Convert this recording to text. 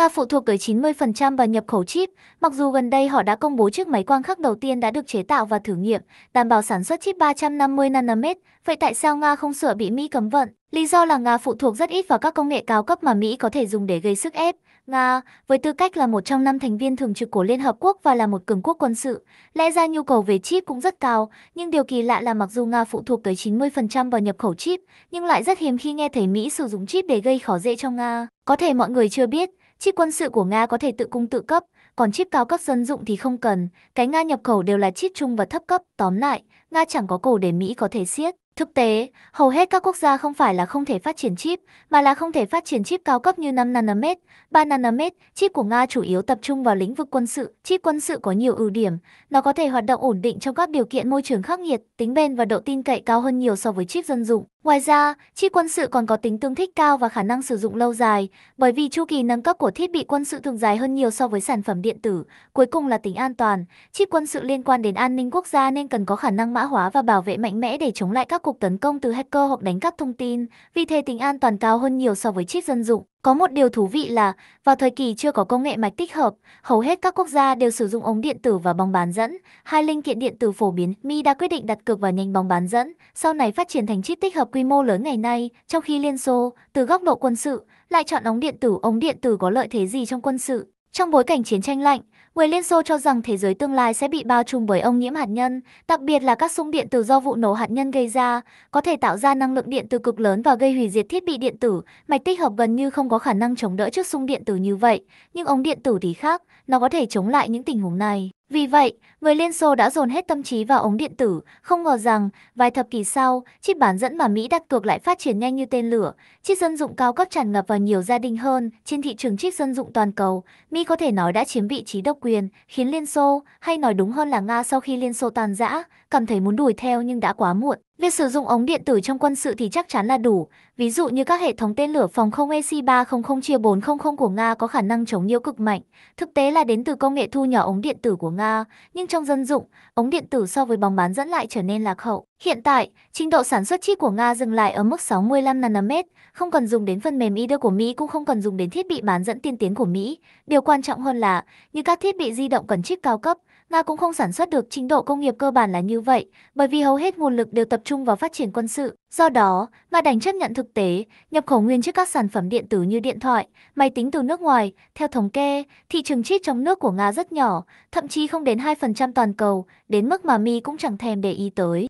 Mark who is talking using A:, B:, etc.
A: Nga phụ thuộc tới 90% vào nhập khẩu chip, mặc dù gần đây họ đã công bố chiếc máy quang khắc đầu tiên đã được chế tạo và thử nghiệm, đảm bảo sản xuất chip 350 nanomet, vậy tại sao Nga không sửa bị Mỹ cấm vận? Lý do là Nga phụ thuộc rất ít vào các công nghệ cao cấp mà Mỹ có thể dùng để gây sức ép. Nga, với tư cách là một trong năm thành viên thường trực của Liên Hợp Quốc và là một cường quốc quân sự, lẽ ra nhu cầu về chip cũng rất cao, nhưng điều kỳ lạ là mặc dù Nga phụ thuộc tới 90% vào nhập khẩu chip, nhưng lại rất hiếm khi nghe thấy Mỹ sử dụng chip để gây khó dễ cho Nga. Có thể mọi người chưa biết, Chip quân sự của Nga có thể tự cung tự cấp, còn chip cao cấp dân dụng thì không cần. Cái Nga nhập khẩu đều là chip trung và thấp cấp. Tóm lại, Nga chẳng có cổ để Mỹ có thể siết. Thực tế, hầu hết các quốc gia không phải là không thể phát triển chip, mà là không thể phát triển chip cao cấp như 5 nanomet, 3 nanomet. Chip của Nga chủ yếu tập trung vào lĩnh vực quân sự. Chip quân sự có nhiều ưu điểm. Nó có thể hoạt động ổn định trong các điều kiện môi trường khắc nghiệt, tính bền và độ tin cậy cao hơn nhiều so với chip dân dụng. Ngoài ra, chi quân sự còn có tính tương thích cao và khả năng sử dụng lâu dài, bởi vì chu kỳ nâng cấp của thiết bị quân sự thường dài hơn nhiều so với sản phẩm điện tử. Cuối cùng là tính an toàn, chi quân sự liên quan đến an ninh quốc gia nên cần có khả năng mã hóa và bảo vệ mạnh mẽ để chống lại các cuộc tấn công từ hacker hoặc đánh cắp thông tin, vì thế tính an toàn cao hơn nhiều so với chip dân dụng. Có một điều thú vị là, vào thời kỳ chưa có công nghệ mạch tích hợp, hầu hết các quốc gia đều sử dụng ống điện tử và bóng bán dẫn. Hai linh kiện điện tử phổ biến, Mi đã quyết định đặt cược vào nhanh bóng bán dẫn, sau này phát triển thành chip tích hợp quy mô lớn ngày nay, trong khi Liên Xô, từ góc độ quân sự, lại chọn ống điện tử. Ống điện tử có lợi thế gì trong quân sự? Trong bối cảnh chiến tranh lạnh, người Liên Xô cho rằng thế giới tương lai sẽ bị bao trùm bởi ông nhiễm hạt nhân, đặc biệt là các sung điện tử do vụ nổ hạt nhân gây ra, có thể tạo ra năng lượng điện từ cực lớn và gây hủy diệt thiết bị điện tử. Mạch tích hợp gần như không có khả năng chống đỡ trước sung điện tử như vậy, nhưng ống điện tử thì khác, nó có thể chống lại những tình huống này. Vì vậy, người Liên Xô đã dồn hết tâm trí vào ống điện tử, không ngờ rằng, vài thập kỷ sau, chip bán dẫn mà Mỹ đặt cược lại phát triển nhanh như tên lửa. chip dân dụng cao cấp tràn ngập vào nhiều gia đình hơn, trên thị trường chip dân dụng toàn cầu, Mỹ có thể nói đã chiếm vị trí độc quyền, khiến Liên Xô, hay nói đúng hơn là Nga sau khi Liên Xô tàn rã, cảm thấy muốn đuổi theo nhưng đã quá muộn. Việc sử dụng ống điện tử trong quân sự thì chắc chắn là đủ, ví dụ như các hệ thống tên lửa phòng không EC-300 chia 400 của Nga có khả năng chống nhiễu cực mạnh, thực tế là đến từ công nghệ thu nhỏ ống điện tử của Nga. Nga, nhưng trong dân dụng, ống điện tử so với bóng bán dẫn lại trở nên lạc hậu. Hiện tại, trình độ sản xuất chip của Nga dừng lại ở mức 65 nanomet, không cần dùng đến phần mềm IDE của Mỹ cũng không cần dùng đến thiết bị bán dẫn tiên tiến của Mỹ. Điều quan trọng hơn là, như các thiết bị di động cần chip cao cấp, Nga cũng không sản xuất được trình độ công nghiệp cơ bản là như vậy, bởi vì hầu hết nguồn lực đều tập trung vào phát triển quân sự. Do đó, Nga đành chấp nhận thực tế, nhập khẩu nguyên chiếc các sản phẩm điện tử như điện thoại, máy tính từ nước ngoài. Theo thống kê, thị trường chip trong nước của Nga rất nhỏ, thậm chí không đến 2% toàn cầu, đến mức mà Mi cũng chẳng thèm để ý tới.